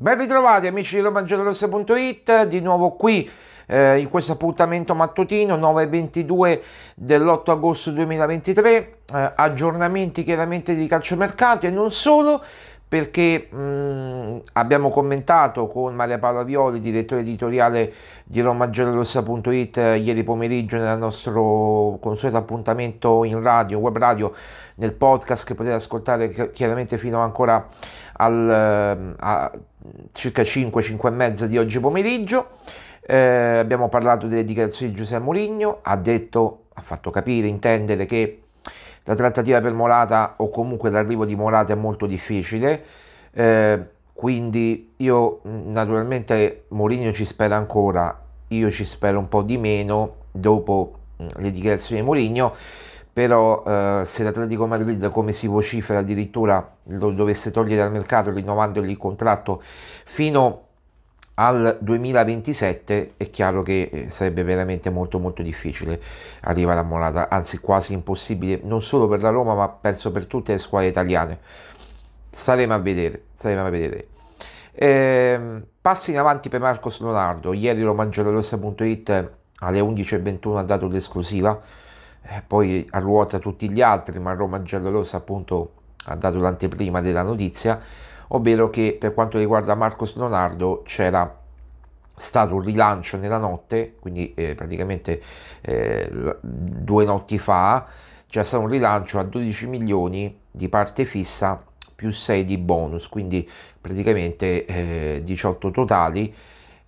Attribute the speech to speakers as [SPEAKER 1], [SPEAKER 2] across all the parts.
[SPEAKER 1] Ben ritrovati amici di romangelorossa.it, di nuovo qui eh, in questo appuntamento mattutino 9.22 dell'8 agosto 2023, eh, aggiornamenti chiaramente di calciomercato e non solo perché mh, mm, abbiamo commentato con Maria Paola Violi, direttore editoriale di romangelorossa.it eh, ieri pomeriggio nel nostro consueto appuntamento in radio, web radio, nel podcast che potete ascoltare chiaramente fino ancora al... Eh, a, circa 5, 5 e mezza di oggi pomeriggio. Eh, abbiamo parlato delle dichiarazioni di Giuseppe Moligno, ha detto, ha fatto capire, intendere che la trattativa per Molata o comunque l'arrivo di Molata è molto difficile, eh, quindi io naturalmente Moligno ci spera ancora, io ci spero un po' di meno dopo le dichiarazioni di Mourinho però eh, se l'Atletico Madrid, come si vocifera addirittura, lo dovesse togliere dal mercato rinnovandogli il contratto fino al 2027, è chiaro che eh, sarebbe veramente molto molto difficile arrivare a Morata, anzi quasi impossibile, non solo per la Roma, ma penso per tutte le squadre italiane. Staremo a vedere, staremo a vedere. Eh, passi in avanti per Marcos Leonardo, ieri lo romangiolorossa.it alle 11.21 ha dato l'esclusiva, eh, poi a ruota tutti gli altri, ma Roma Giallorossa appunto ha dato l'anteprima della notizia, ovvero che per quanto riguarda Marcos Leonardo c'era stato un rilancio nella notte, quindi eh, praticamente eh, due notti fa, c'è stato un rilancio a 12 milioni di parte fissa più 6 di bonus, quindi praticamente eh, 18 totali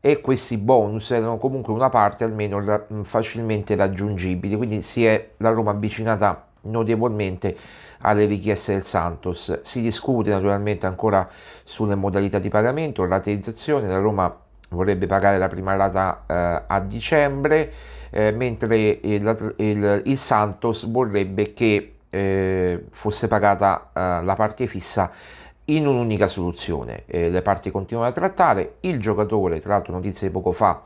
[SPEAKER 1] e questi bonus erano comunque una parte almeno facilmente raggiungibili, quindi si è la Roma avvicinata notevolmente alle richieste del Santos. Si discute naturalmente ancora sulle modalità di pagamento, rateizzazione, la Roma vorrebbe pagare la prima rata eh, a dicembre, eh, mentre il, il, il, Santos vorrebbe che eh, fosse pagata eh, la parte fissa in un'unica soluzione. Eh, le parti continuano a trattare, il giocatore, tra l'altro notizie di poco fa,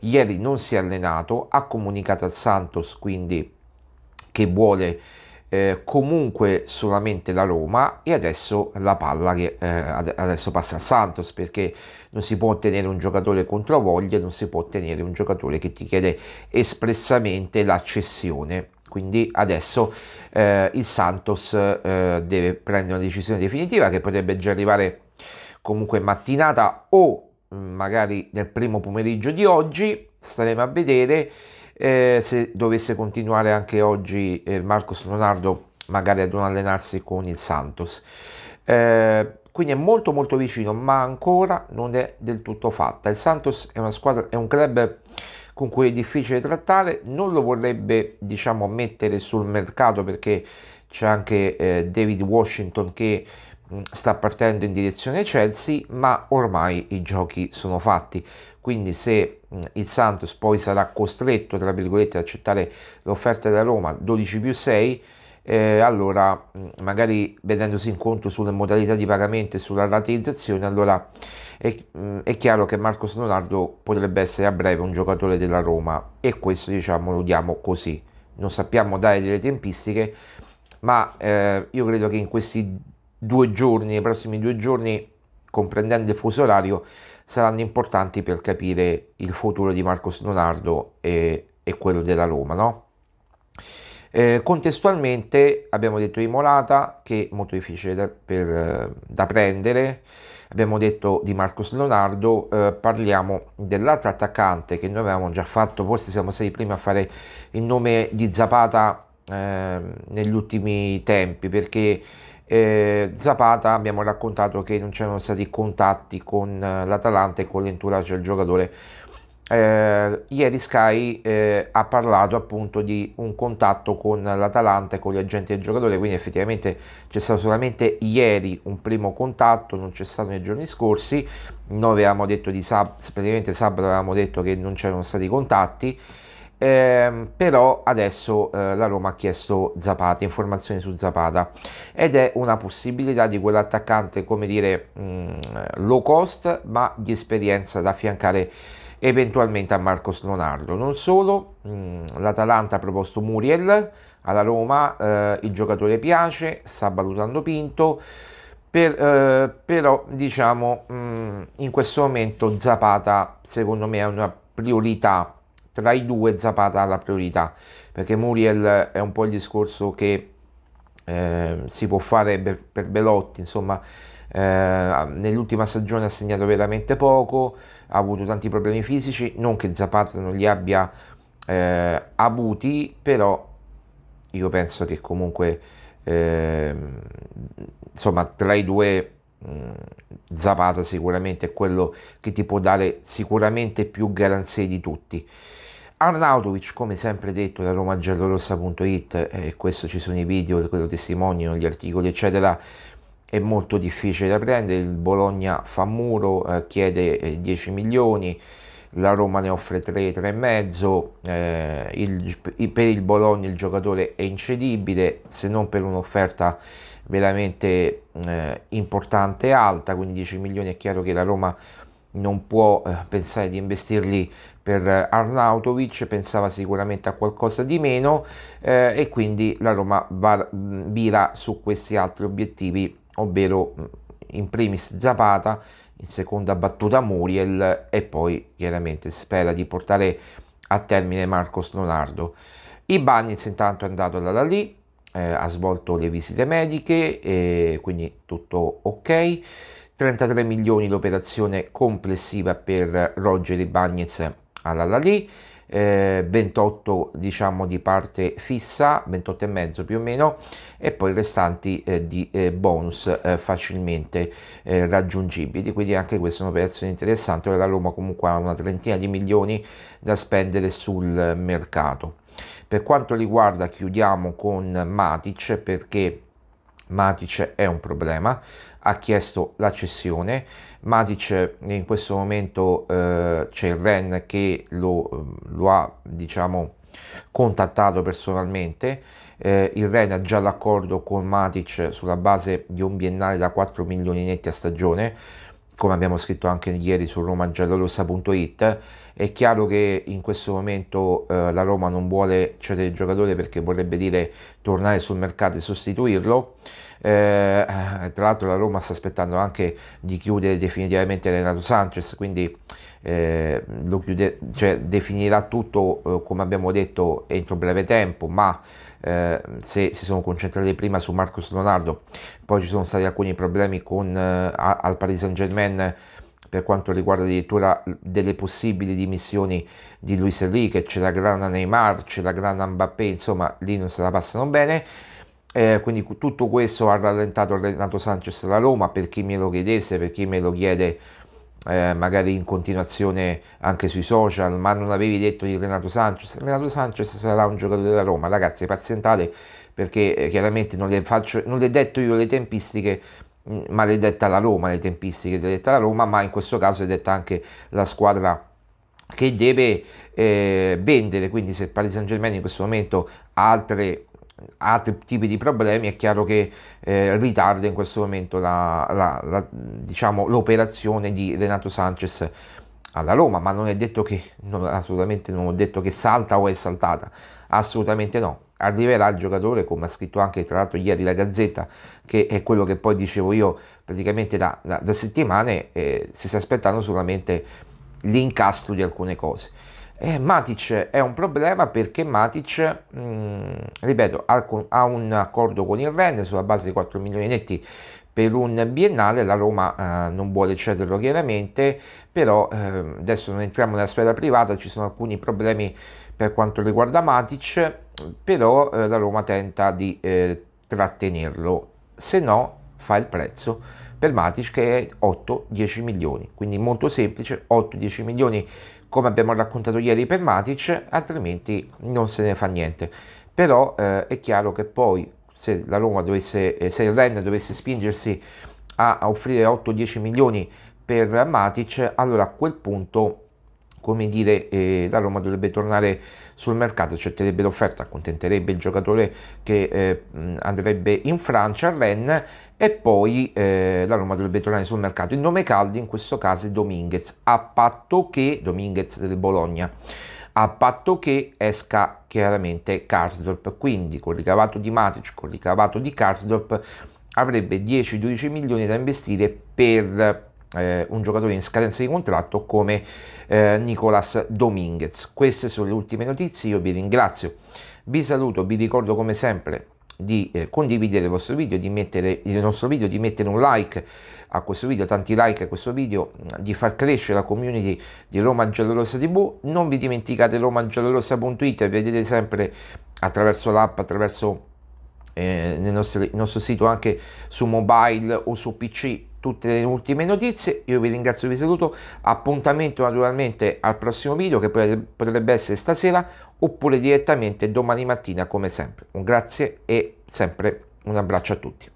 [SPEAKER 1] ieri non si è allenato, ha comunicato al Santos quindi che vuole eh, comunque solamente la Roma e adesso la palla che eh, adesso passa al Santos perché non si può ottenere un giocatore contro voglia, non si può ottenere un giocatore che ti chiede espressamente l'accessione quindi adesso eh, il Santos eh, deve prendere una decisione definitiva che potrebbe già arrivare comunque mattinata o mm, magari nel primo pomeriggio di oggi, staremo a vedere eh, se dovesse continuare anche oggi eh, Marcos Leonardo magari ad non allenarsi con il Santos. Eh, quindi è molto molto vicino, ma ancora non è del tutto fatta. Il Santos è una squadra, è un club con cui è difficile trattare, non lo vorrebbe diciamo mettere sul mercato perché c'è anche eh, David Washington che mm, sta partendo in direzione Chelsea, ma ormai i giochi sono fatti. Quindi se mm, il Santos poi sarà costretto, tra virgolette, ad accettare l'offerta della Roma 12 più 6, eh, allora mm, magari vedendosi in conto sulle modalità di pagamento e sulla rateizzazione, allora è, mm, è, chiaro che Marcos Leonardo potrebbe essere a breve un giocatore della Roma e questo diciamo lo diamo così. Non sappiamo dare delle tempistiche, ma eh, io credo che in questi due giorni, i prossimi due giorni, comprendendo il fuso orario, saranno importanti per capire il futuro di Marcos Leonardo e, e quello della Roma, no? Eh, contestualmente abbiamo detto di Molata che è molto difficile da, per, eh, da prendere, abbiamo detto di Marcos Leonardo, eh, parliamo dell'altro attaccante che noi avevamo già fatto, forse siamo stati i primi a fare il nome di Zapata eh, negli ultimi tempi perché eh, Zapata abbiamo raccontato che non c'erano stati contatti con eh, l'Atalanta e con l'entourage del giocatore eh, ieri Sky eh, ha parlato appunto di un contatto con l'Atalanta e con gli agenti del giocatore, quindi effettivamente c'è stato solamente ieri un primo contatto, non c'è stato nei giorni scorsi, noi avevamo detto di sab- praticamente sabato avevamo detto che non c'erano stati contatti, eh, però adesso eh, la Roma ha chiesto Zapata, informazioni su Zapata ed è una possibilità di quell'attaccante, come dire, mh, mm, low cost ma di esperienza da affiancare eventualmente a Marcos Leonardo. Non solo, mm, l'Atalanta ha proposto Muriel alla Roma, eh, il giocatore piace, sta valutando Pinto, per, eh, però diciamo mh, mm, in questo momento Zapata secondo me è una priorità, tra i due Zapata ha la priorità, perché Muriel è un po' il discorso che eh, si può fare per, per Belotti, insomma eh, nell'ultima stagione ha segnato veramente poco, ha avuto tanti problemi fisici, non che Zapata non li abbia eh, avuti, però io penso che comunque eh, insomma tra i due mh, mm, Zapata sicuramente è quello che ti può dare sicuramente più garanzie di tutti. Arnautovic, come sempre detto da romangiallorossa.it, eh, e eh, questo ci sono i video, quello testimoniano, gli articoli, eccetera, è molto difficile da prendere, il Bologna fa muro, eh, chiede 10 eh, milioni, la Roma ne offre 3, 3,5, eh, il, per il Bologna il giocatore è incedibile se non per un'offerta veramente eh, importante e alta, quindi 10 milioni è chiaro che la Roma non può eh, pensare di investirli per Arnautovic, pensava sicuramente a qualcosa di meno eh, e quindi la Roma va, mira su questi altri obiettivi ovvero mm, in primis Zapata, in seconda battuta Muriel e poi chiaramente spera di portare a termine Marcos Leonardo. Ibanez intanto è andato dall'Alali, eh, ha svolto le visite mediche, eh, quindi tutto ok. 33 milioni l'operazione complessiva per Roger Ibanez all'Alali eh, 28 diciamo di parte fissa 28 e mezzo più o meno e poi restanti eh, di eh, bonus eh, facilmente eh, raggiungibili quindi anche questa è un'operazione interessante la Roma comunque ha una trentina di milioni da spendere sul mercato per quanto riguarda chiudiamo con Matic perché Matic è un problema, ha chiesto la cessione. Matic in questo momento eh, c'è il Ren che lo, eh, lo ha diciamo contattato personalmente. Eh, il Ren ha già l'accordo con Matic sulla base di un biennale da 4 milioni netti a stagione come abbiamo scritto anche ieri su romangiallorossa.it, è chiaro che in questo momento eh, la Roma non vuole cedere il giocatore perché vorrebbe dire tornare sul mercato e sostituirlo. Eh, tra l'altro la Roma sta aspettando anche di chiudere definitivamente Renato Sanchez, quindi eh, lo chiude, cioè, definirà tutto eh, come abbiamo detto entro breve tempo, ma eh, se si sono concentrati prima su Marcos Leonardo, poi ci sono stati alcuni problemi con, eh, al Paris Saint Germain per quanto riguarda addirittura delle possibili dimissioni di Luis Enrique, c'è la grana Neymar, c'è la grana Mbappé, insomma lì non se la passano bene. Eh, quindi tutto questo ha rallentato Renato Sanchez alla Roma, per chi me lo chiedesse, per chi me lo chiede eh, magari in continuazione anche sui social, ma non avevi detto di Renato Sanchez. Renato Sanchez sarà un giocatore della Roma, ragazzi, pazientate perché eh, chiaramente non le, faccio, non le detto io le tempistiche, mm, ma le detta la Roma, le tempistiche le detta la Roma, ma in questo caso è detta anche la squadra che deve eh, vendere, quindi se il Paris Saint Germain in questo momento ha altre altri tipi di problemi, è chiaro che eh, ritarda in questo momento la, la, la, diciamo, l'operazione di Renato Sanchez alla Roma, ma non è detto che, non, assolutamente non ho detto che salta o è saltata, assolutamente no. Arriverà il giocatore, come ha scritto anche tra l'altro ieri la Gazzetta, che è quello che poi dicevo io praticamente da, da, da settimane, eh, si sta aspettando solamente l'incastro di alcune cose. Eh, Matic è un problema perché Matic, mh, mm, ripeto, ha, ha, un accordo con il Ren sulla base di 4 milioni netti per un biennale, la Roma eh, non vuole cederlo chiaramente, però eh, adesso non entriamo nella sfera privata, ci sono alcuni problemi per quanto riguarda Matic, però eh, la Roma tenta di eh, trattenerlo, se no fa il prezzo per Matic che è 8-10 milioni, quindi molto semplice, 8-10 milioni come abbiamo raccontato ieri per Matic, altrimenti non se ne fa niente. Però eh, è chiaro che poi se la Roma dovesse, eh, se il Ren dovesse spingersi a offrire 8-10 milioni per Matic, allora a quel punto come dire eh, la Roma dovrebbe tornare sul mercato, accetterebbe l'offerta, accontenterebbe il giocatore che eh, andrebbe in Francia, al Rennes e poi eh, la Roma dovrebbe tornare sul mercato. Il nome caldo in questo caso è Dominguez, a patto che Dominguez del Bologna a patto che esca chiaramente Karsdorp, quindi col ricavato di Matic, col ricavato di Karsdorp avrebbe 10-12 milioni da investire per eh, un giocatore in scadenza di contratto come eh, Nicolas Dominguez. Queste sono le ultime notizie, io vi ringrazio, vi saluto, vi ricordo come sempre di eh, condividere il vostro video, di mettere il nostro video, di mettere un like a questo video, tanti like a questo video, mm, di far crescere la community di Roma Giallorossa TV. Non vi dimenticate romagiallorossa.it, vedete sempre attraverso l'app, attraverso eh, nel, nostro, il nostro sito anche su mobile o su PC tutte le ultime notizie, io vi ringrazio, vi saluto, appuntamento naturalmente al prossimo video che potrebbe essere stasera oppure direttamente domani mattina come sempre. Un grazie e sempre un abbraccio a tutti.